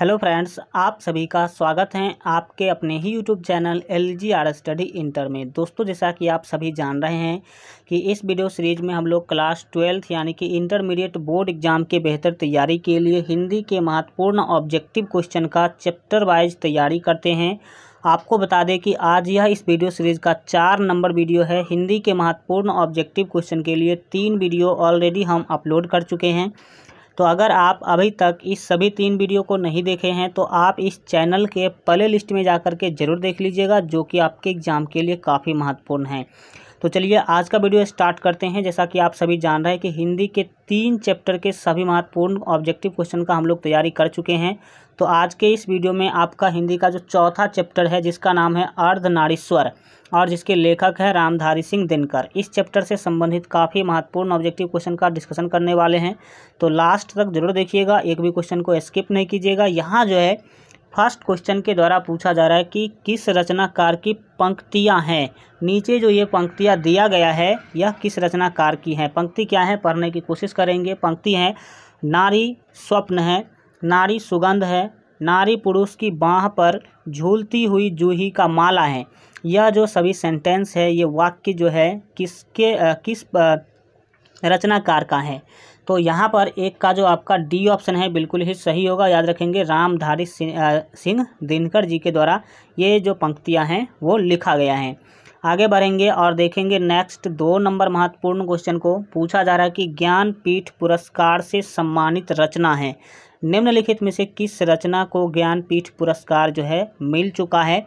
hello friends आप सभी का स्वागत है आपके अपने ही YouTube channel L G R study inter में दोस्तों जैसा कि आप सभी जान रहे हैं कि इस वीडियो सीरीज में हम लोग क्लास ट्वेल्थ यानी कि इंटरमीडिएट बोर्ड एग्जाम के बेहतर तैयारी के लिए हिंदी के महत्वपूर्ण ऑब्जेक्टिव क्वेश्चन का चैप्टर वाइज तैयारी करते हैं आपको बता दें कि आज यह इस वीडियो सीरीज़ का चार नंबर वीडियो है हिंदी के महत्वपूर्ण ऑब्जेक्टिव क्वेश्चन के लिए तीन वीडियो ऑलरेडी हम अपलोड कर चुके हैं तो अगर आप अभी तक इस सभी तीन वीडियो को नहीं देखे हैं तो आप इस चैनल के प्ले लिस्ट में जा के ज़रूर देख लीजिएगा जो कि आपके एग्ज़ाम के लिए काफ़ी महत्वपूर्ण है तो चलिए आज का वीडियो स्टार्ट करते हैं जैसा कि आप सभी जान रहे हैं कि हिंदी के तीन चैप्टर के सभी महत्वपूर्ण ऑब्जेक्टिव क्वेश्चन का हम लोग तैयारी कर चुके हैं तो आज के इस वीडियो में आपका हिंदी का जो चौथा चैप्टर है जिसका नाम है नारीश्वर और जिसके लेखक है रामधारी सिंह दिनकर इस चैप्टर से संबंधित काफ़ी महत्वपूर्ण ऑब्जेक्टिव क्वेश्चन का डिस्कशन करने वाले हैं तो लास्ट तक जरूर देखिएगा एक भी क्वेश्चन को स्किप नहीं कीजिएगा यहाँ जो है फर्स्ट क्वेश्चन के द्वारा पूछा जा रहा है कि किस रचनाकार की पंक्तियाँ हैं नीचे जो ये पंक्तियाँ दिया गया है यह किस रचनाकार की हैं पंक्ति क्या है पढ़ने की कोशिश करेंगे पंक्ति हैं नारी स्वप्न है नारी सुगंध है नारी पुरुष की बाह पर झूलती हुई जूही का माला है यह जो सभी सेंटेंस है ये वाक्य जो है किसके आ, किस आ, रचनाकार का है तो यहाँ पर एक का जो आपका डी ऑप्शन है बिल्कुल ही सही होगा याद रखेंगे रामधारी सिंह दिनकर जी के द्वारा ये जो पंक्तियाँ हैं वो लिखा गया है आगे बढ़ेंगे और देखेंगे नेक्स्ट दो नंबर महत्वपूर्ण क्वेश्चन को पूछा जा रहा है कि ज्ञानपीठ पुरस्कार से सम्मानित रचना है निम्नलिखित में से किस रचना को ज्ञानपीठ पुरस्कार जो है मिल चुका है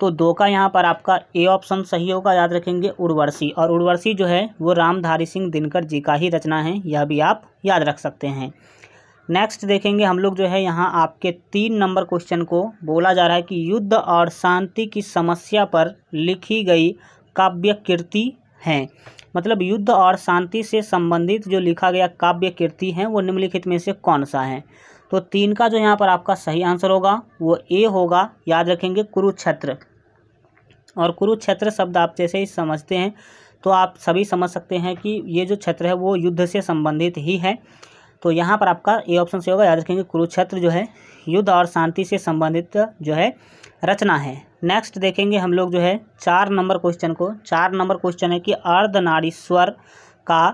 तो दो का यहाँ पर आपका ए ऑप्शन सही होगा याद रखेंगे उर्वशी और उर्वर्षी जो है वो रामधारी सिंह दिनकर जी का ही रचना है यह भी आप याद रख सकते हैं नेक्स्ट देखेंगे हम लोग जो है यहाँ आपके तीन नंबर क्वेश्चन को बोला जा रहा है कि युद्ध और शांति की समस्या पर लिखी गई काव्य कृति हैं मतलब युद्ध और शांति से संबंधित जो लिखा गया काव्य कीर्ति हैं वो निम्नलिखित में से कौन सा है तो तीन का जो यहाँ पर आपका सही आंसर होगा वो ए होगा याद रखेंगे कुरुक्षेत्र और कुरुक्षेत्र शब्द आप जैसे ही समझते हैं तो आप सभी समझ सकते हैं कि ये जो क्षेत्र है वो युद्ध से संबंधित ही है तो यहाँ पर आपका ये ऑप्शन सही होगा याद रखेंगे कुरुक्षेत्र जो है युद्ध और शांति से संबंधित जो है रचना है नेक्स्ट देखेंगे हम लोग जो है चार नंबर क्वेश्चन को चार नंबर क्वेश्चन है कि अर्धनारीश्वर का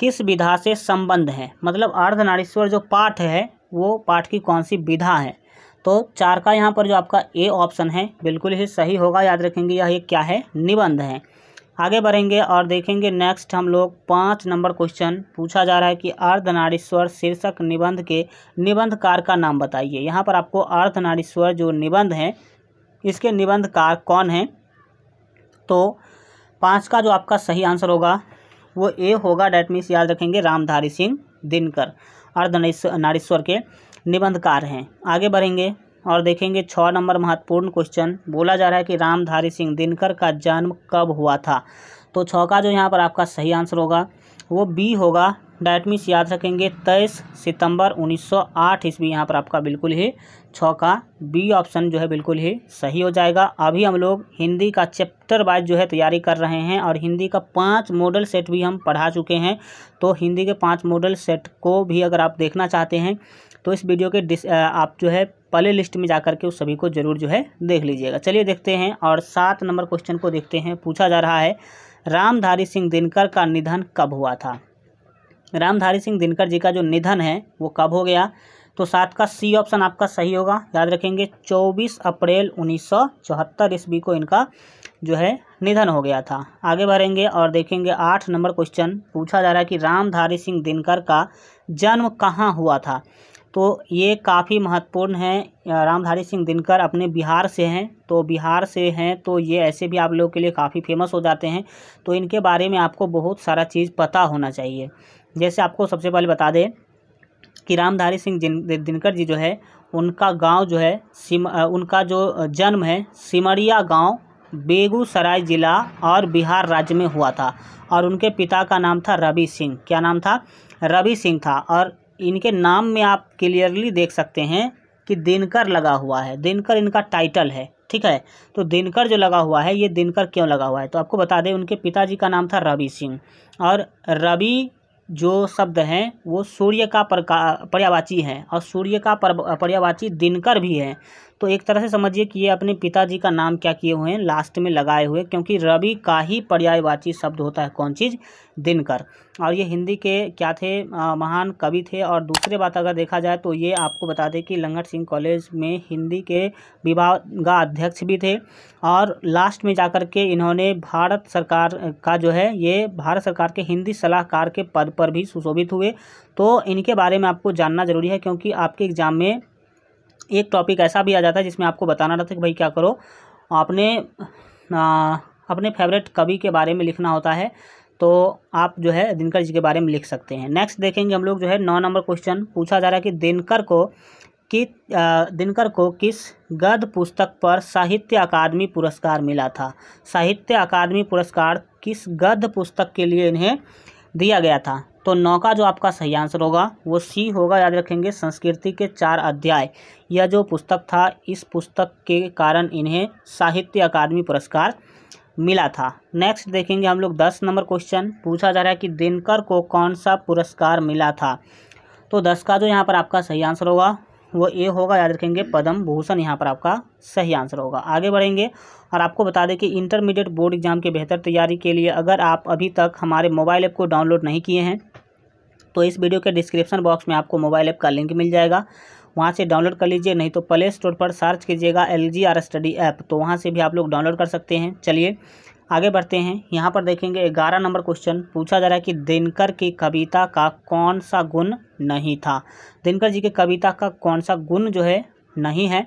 किस विधा से संबंध है मतलब अर्धनारीश्वर जो पाठ है वो पाठ की कौन सी विधा है तो चार का यहाँ पर जो आपका ए ऑप्शन है बिल्कुल ही सही होगा याद रखेंगे यह क्या है निबंध है आगे बढ़ेंगे और देखेंगे नेक्स्ट हम लोग पाँच नंबर क्वेश्चन पूछा जा रहा है कि अर्धनारीश्वर शीर्षक निबंध के निबंधकार का नाम बताइए यहाँ पर आपको अर्धनारीश्वर जो निबंध हैं इसके निबंधकार कौन हैं तो पाँच का जो आपका सही आंसर होगा वो ए होगा डैट मीन्स याद रखेंगे रामधारी सिंह दिनकर अर्धनारीश्वर के निबंधकार हैं आगे बढ़ेंगे और देखेंगे छः नंबर महत्वपूर्ण क्वेश्चन बोला जा रहा है कि रामधारी सिंह दिनकर का जन्म कब हुआ था तो छः का जो यहाँ पर आपका सही आंसर होगा वो बी होगा डैट मीन्स याद रखेंगे तेईस सितंबर 1908 ईस्वी यहाँ पर आपका बिल्कुल ही छः का बी ऑप्शन जो है बिल्कुल ही सही हो जाएगा अभी हम लोग हिंदी का चैप्टर वाइज जो है तैयारी कर रहे हैं और हिंदी का पांच मॉडल सेट भी हम पढ़ा चुके हैं तो हिंदी के पांच मॉडल सेट को भी अगर आप देखना चाहते हैं तो इस वीडियो के डिस आप जो है पहले लिस्ट में जा के उस सभी को जरूर जो है देख लीजिएगा चलिए देखते हैं और सात नंबर क्वेश्चन को देखते हैं पूछा जा रहा है रामधारी सिंह दिनकर का निधन कब हुआ था रामधारी सिंह दिनकर जी का जो निधन है वो कब हो गया तो सात का सी ऑप्शन आपका सही होगा याद रखेंगे चौबीस अप्रैल उन्नीस सौ चौहत्तर ईस्वी को इनका जो है निधन हो गया था आगे बढ़ेंगे और देखेंगे आठ नंबर क्वेश्चन पूछा जा रहा है कि रामधारी सिंह दिनकर का जन्म कहाँ हुआ था तो ये काफ़ी महत्वपूर्ण हैं रामधारी सिंह दिनकर अपने बिहार से हैं तो बिहार से हैं तो ये ऐसे भी आप लोगों के लिए काफ़ी फेमस हो जाते हैं तो इनके बारे में आपको बहुत सारा चीज़ पता होना चाहिए जैसे आपको सबसे पहले बता दें कि रामधारी सिंह दिनकर जी जो है उनका गांव जो है सिम उनका जो जन्म है सिमरिया गांव बेगूसराय ज़िला और बिहार राज्य में हुआ था और उनके पिता का नाम था रवि सिंह क्या नाम था रवि सिंह था और इनके नाम में आप क्लियरली देख सकते हैं कि दिनकर लगा हुआ है दिनकर इनका टाइटल है ठीक है तो दिनकर जो लगा हुआ है ये दिनकर क्यों लगा हुआ है तो आपको बता दें उनके पिताजी का नाम था रवि सिंह और रवि जो शब्द हैं वो सूर्य का पर्यावाची हैं और सूर्य का पर्यावाची दिनकर भी है तो एक तरह से समझिए कि ये अपने पिताजी का नाम क्या किए हुए हैं लास्ट में लगाए हुए क्योंकि रवि का ही पर्यायवाची शब्द होता है कौन चीज़ दिनकर और ये हिंदी के क्या थे आ, महान कवि थे और दूसरे बात अगर देखा जाए तो ये आपको बता दें कि लंगट सिंह कॉलेज में हिंदी के विभाग अध्यक्ष भी थे और लास्ट में जाकर के इन्होंने भारत सरकार का जो है ये भारत सरकार के हिंदी सलाहकार के पद पर भी सुशोभित हुए तो इनके बारे में आपको जानना ज़रूरी है क्योंकि आपके एग्ज़ाम में एक टॉपिक ऐसा भी आ जाता है जिसमें आपको बताना रहता है कि भाई क्या करो आपने आ, अपने फेवरेट कवि के बारे में लिखना होता है तो आप जो है दिनकर जी के बारे में लिख सकते हैं नेक्स्ट देखेंगे हम लोग जो है नौ नंबर क्वेश्चन पूछा जा रहा है कि दिनकर को कि दिनकर को किस गद्य पुस्तक पर साहित्य अकादमी पुरस्कार मिला था साहित्य अकादमी पुरस्कार किस गद्य पुस्तक के लिए इन्हें दिया गया था तो नौ का जो आपका सही आंसर होगा वो सी होगा याद रखेंगे संस्कृति के चार अध्याय यह जो पुस्तक था इस पुस्तक के कारण इन्हें साहित्य अकादमी पुरस्कार मिला था नेक्स्ट देखेंगे हम लोग दस नंबर क्वेश्चन पूछा जा रहा है कि दिनकर को कौन सा पुरस्कार मिला था तो दस का जो यहाँ पर आपका सही आंसर होगा वो ए होगा याद रखेंगे पद्म भूषण यहाँ पर आपका सही आंसर होगा आगे बढ़ेंगे और आपको बता दें कि इंटरमीडिएट बोर्ड एग्जाम के बेहतर तैयारी के लिए अगर आप अभी तक हमारे मोबाइल ऐप को डाउनलोड नहीं किए हैं तो इस वीडियो के डिस्क्रिप्शन बॉक्स में आपको मोबाइल ऐप का लिंक मिल जाएगा वहाँ से डाउनलोड कर लीजिए नहीं तो प्ले स्टोर पर सर्च कीजिएगा L G R study app तो वहाँ से भी आप लोग डाउनलोड कर सकते हैं चलिए आगे बढ़ते हैं यहाँ पर देखेंगे ग्यारह नंबर क्वेश्चन पूछा जा रहा है कि दिनकर की कविता का कौन सा गुण नहीं था दिनकर जी की कविता का कौन सा गुण जो है नहीं है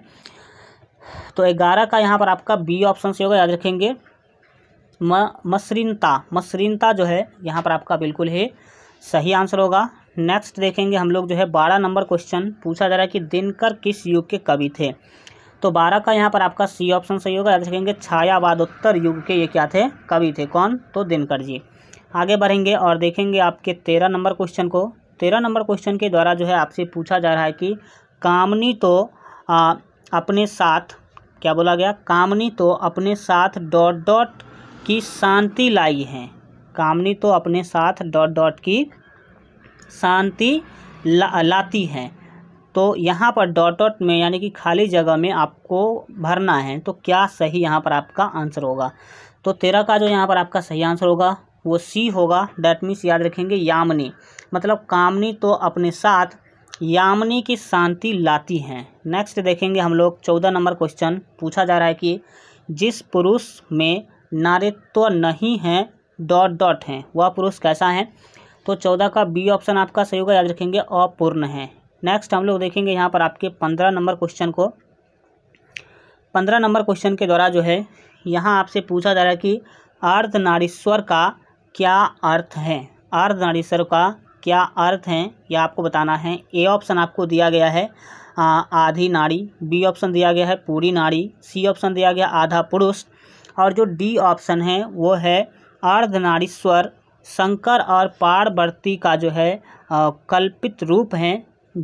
तो ग्यारह का यहाँ पर आपका बी ऑप्शन से होगा याद रखेंगे मसरीनता मसरीनता जो है यहाँ पर आपका बिल्कुल ही सही आंसर होगा नेक्स्ट देखेंगे हम लोग जो है बारह नंबर क्वेश्चन पूछा जा रहा है कि दिनकर किस युग के कवि थे तो बारह का यहाँ पर आपका सी ऑप्शन सही होगा देखेंगे छायावादोत्तर युग के ये क्या थे कवि थे कौन तो दिनकर जी आगे बढ़ेंगे और देखेंगे आपके तेरह नंबर क्वेश्चन को तेरह नंबर क्वेश्चन के द्वारा जो है आपसे पूछा जा रहा है कि कामनी तो आ, अपने साथ क्या बोला गया कामनी तो अपने साथ डॉट डॉट की शांति लाई है कामनी तो अपने साथ डॉट डॉट की शांति ला, लाती है तो यहाँ पर डॉट डॉट में यानी कि खाली जगह में आपको भरना है तो क्या सही यहाँ पर आपका आंसर होगा तो तेरह का जो यहाँ पर आपका सही आंसर होगा वो सी होगा डैट मीन्स याद रखेंगे यामनी मतलब कामनी तो अपने साथ यामनी की शांति लाती हैं नेक्स्ट देखेंगे हम लोग चौदह नंबर क्वेश्चन पूछा जा रहा है कि जिस पुरुष में नारित्व नहीं है डॉट डॉट हैं वह पुरुष कैसा है तो चौदह का बी ऑप्शन आपका सही होगा याद रखेंगे अपूर्ण है नेक्स्ट हम लोग देखेंगे यहाँ पर आपके पंद्रह नंबर क्वेश्चन को पंद्रह नंबर क्वेश्चन के द्वारा जो है यहाँ आपसे पूछा जा रहा है कि अर्धनारीश्वर का क्या अर्थ है अर्धनारीश्वर का क्या अर्थ है यह आपको बताना है ए ऑप्शन आपको दिया गया है आधी नाड़ी बी ऑप्शन दिया गया है पूरी नाड़ी सी ऑप्शन दिया गया आधा पुरुष और जो डी ऑप्शन है वो है अर्धनारीश्वर शंकर और पार्वती का जो है कल्पित रूप है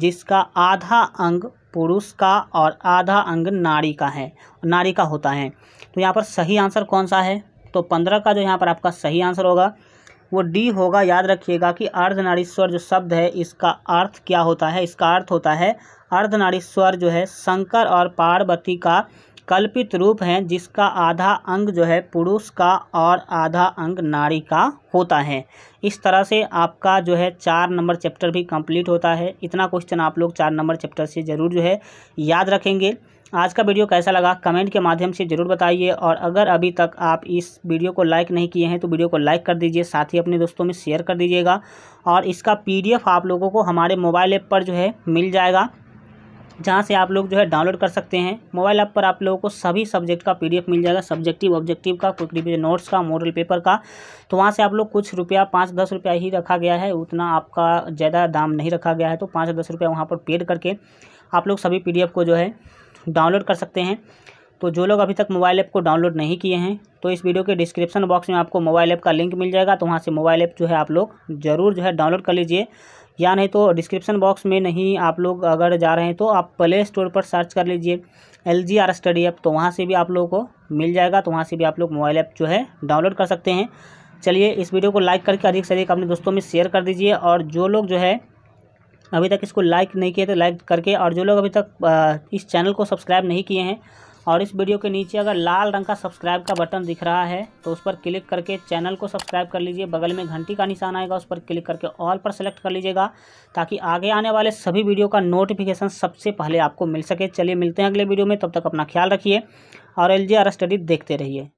जिसका आधा अंग पुरुष का और आधा अंग नारी का है नारी का होता है तो यहाँ पर सही आंसर कौन सा है तो पंद्रह का जो यहाँ पर आपका सही आंसर होगा वो डी होगा याद रखिएगा कि अर्धनारीश्वर जो शब्द है इसका अर्थ क्या होता है इसका अर्थ होता है अर्धनारीश्वर जो है शंकर और पार्वती का कल्पित रूप हैं जिसका आधा अंग जो है पुरुष का और आधा अंग नारी का होता है इस तरह से आपका जो है चार नंबर चैप्टर भी कंप्लीट होता है इतना क्वेश्चन आप लोग चार नंबर चैप्टर से ज़रूर जो है याद रखेंगे आज का वीडियो कैसा लगा कमेंट के माध्यम से ज़रूर बताइए और अगर अभी तक आप इस वीडियो को लाइक नहीं किए हैं तो वीडियो को लाइक कर दीजिए साथ ही अपने दोस्तों में शेयर कर दीजिएगा और इसका पीडीएफ आप लोगों को हमारे मोबाइल ऐप पर जो है मिल जाएगा जहाँ से आप लोग जो है डाउनलोड कर सकते हैं मोबाइल ऐप पर आप लोगों को सभी सब्जेक्ट का पीडीएफ मिल जाएगा सब्जेक्टिव ऑब्जेक्टिव का नोट्स का मॉडल पेपर का तो वहाँ से आप लोग कुछ रुपया पाँच दस रुपया ही रखा गया है उतना आपका ज़्यादा दाम नहीं रखा गया है तो पाँच दस रुपया वहाँ पर पेड करके आप लोग सभी पी को जो है डाउनलोड कर सकते हैं तो जो लोग अभी तक मोबाइल ऐप को डाउनलोड नहीं किए हैं तो इस वीडियो के डिस्क्रिप्शन बॉक्स में आपको मोबाइल ऐप का लिंक मिल जाएगा तो वहाँ से मोबाइल ऐप जो है आप लोग ज़रूर जो है डाउनलोड कर लीजिए या नहीं तो डिस्क्रिप्शन बॉक्स में नहीं आप लोग अगर जा रहे हैं तो आप प्ले स्टोर पर सर्च कर लीजिए L G R study app तो वहाँ से भी आप लोगों को मिल जाएगा तो वहाँ से भी आप लोग मोबाइल ऐप जो है डाउनलोड कर सकते हैं चलिए इस वीडियो को लाइक करके अधिक से अधिक अपने दोस्तों में शेयर कर दीजिए और जो लोग जो है अभी तक इसको लाइक नहीं किए तो लाइक करके और जो लोग अभी तक इस चैनल को सब्सक्राइब नहीं किए हैं और इस वीडियो के नीचे अगर लाल रंग का सब्सक्राइब का बटन दिख रहा है तो उस पर क्लिक करके चैनल को सब्सक्राइब कर लीजिए बगल में घंटी का निशान आएगा उस पर क्लिक करके ऑल पर सेलेक्ट कर लीजिएगा ताकि आगे आने वाले सभी वीडियो का नोटिफिकेशन सबसे पहले आपको मिल सके चलिए मिलते हैं अगले वीडियो में तब तक अपना ख्याल रखिए और एल जी आर स्टडी देखते रहिए